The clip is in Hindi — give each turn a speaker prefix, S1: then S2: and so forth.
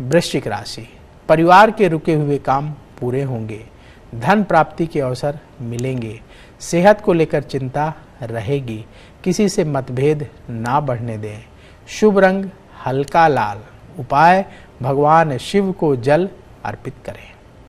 S1: वृश्चिक राशि परिवार के रुके हुए काम पूरे होंगे धन प्राप्ति के अवसर मिलेंगे सेहत को लेकर चिंता रहेगी किसी से मतभेद ना बढ़ने दें शुभ रंग हल्का लाल उपाय भगवान शिव को जल अर्पित करें